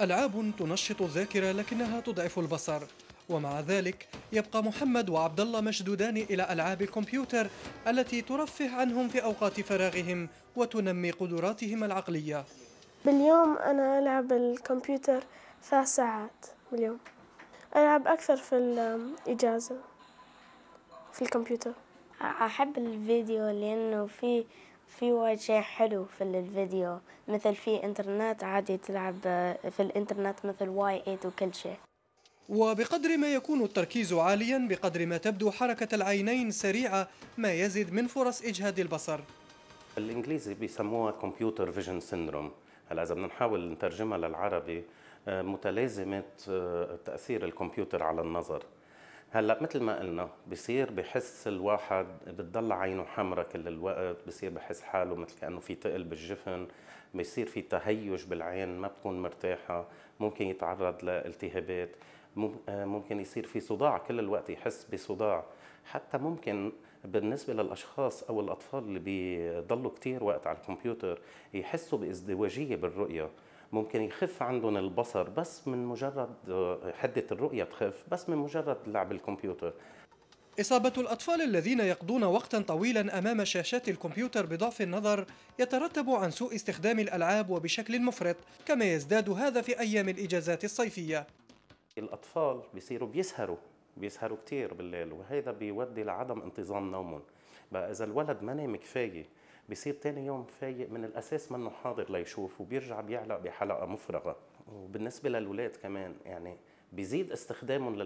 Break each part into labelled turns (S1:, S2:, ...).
S1: ألعاب تنشط الذاكرة لكنها تضعف البصر ومع ذلك يبقى محمد وعبد الله مشدودان إلى ألعاب الكمبيوتر التي ترفه عنهم في أوقات فراغهم وتنمي قدراتهم العقلية
S2: باليوم أنا ألعب الكمبيوتر ثلاث ساعات باليوم ألعب أكثر في الإجازة
S1: في الكمبيوتر أحب الفيديو لأنه فيه في وايد شيء حلو في الفيديو مثل في انترنت عادي تلعب آه، في الانترنت مثل واي 8 وكل شيء وبقدر ما يكون التركيز عاليا بقدر ما تبدو حركة العينين سريعة ما يزيد من فرص إجهاد البصر
S2: الإنجليزي بيسموها كمبيوتر فيجن سيندروم هلا إذا بدنا نحاول نترجمها للعربي آه، متلازمة آه، تأثير الكمبيوتر على النظر هلا مثل ما قلنا بصير بحس الواحد بتضل عينه حمرة كل الوقت بصير بحس حاله مثل كأنه في تقل بالجفن بصير في تهيج بالعين ما بتكون مرتاحة ممكن يتعرض لالتهابات آه، ممكن يصير في صداع كل الوقت يحس بصداع حتى ممكن بالنسبة للأشخاص أو الأطفال اللي بيضلوا كتير وقت على الكمبيوتر يحسوا بازدواجية بالرؤية ممكن يخف عندهم البصر بس من مجرد آه، حدة الرؤية تخف بس من مجرد لعب الكمبيوتر
S1: إصابة الأطفال الذين يقضون وقتا طويلا أمام شاشات الكمبيوتر بضعف النظر يترتب عن سوء استخدام الألعاب وبشكل مفرط كما يزداد هذا في أيام الإجازات الصيفية
S2: الأطفال بيصيروا بيسهروا بيسهروا كتير بالليل وهذا بيودي لعدم انتظام نومهم بقى إذا الولد ما نام كفاية بصير تاني يوم فايق من الاساس منه حاضر ليشوف وبيرجع بيعلق بحلقه مفرغه وبالنسبه للولاد كمان يعني بيزيد استخدامهم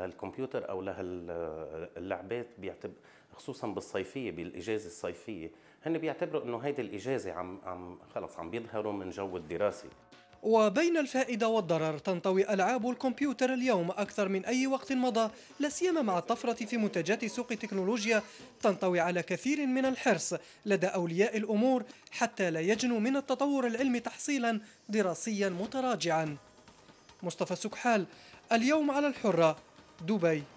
S2: للكمبيوتر او لهاللعبات بيعتبر خصوصا بالصيفيه بالاجازه الصيفيه هن بيعتبروا انه هيدي الاجازه عم عم خلص عم بيظهروا من جو الدراسي
S1: وبين الفائدة والضرر تنطوي ألعاب الكمبيوتر اليوم أكثر من أي وقت مضى لا سيما مع الطفرة في منتجات سوق التكنولوجيا تنطوي على كثير من الحرص لدى أولياء الأمور حتى لا يجنوا من التطور العلمي تحصيلا دراسيا متراجعا مصطفى سكحال اليوم على الحرة دبي